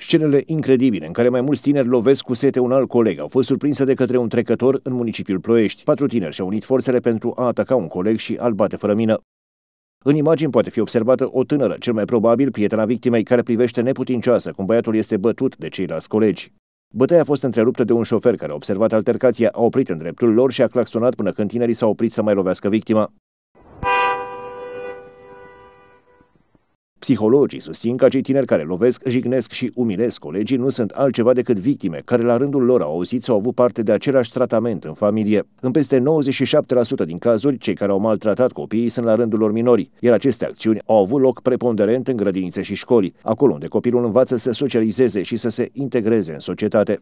Scenele incredibile în care mai mulți tineri lovesc cu sete un alt coleg au fost surprinse de către un trecător în municipiul Ploiești. Patru tineri și-au unit forțele pentru a ataca un coleg și al bate fără mină. În imagini poate fi observată o tânără, cel mai probabil prietena victimei, care privește neputincioasă cum băiatul este bătut de ceilalți colegi. Bătaia a fost întreruptă de un șofer care a observat altercația, a oprit în dreptul lor și a claxonat până când tinerii s-au oprit să mai lovească victima. Psihologii susțin că cei tineri care lovesc, jignesc și umilesc colegii nu sunt altceva decât victime, care la rândul lor au auzit sau au avut parte de același tratament în familie. În peste 97% din cazuri, cei care au maltratat copiii sunt la rândul lor minori, iar aceste acțiuni au avut loc preponderent în grădinițe și școli, acolo unde copilul învață să socializeze și să se integreze în societate.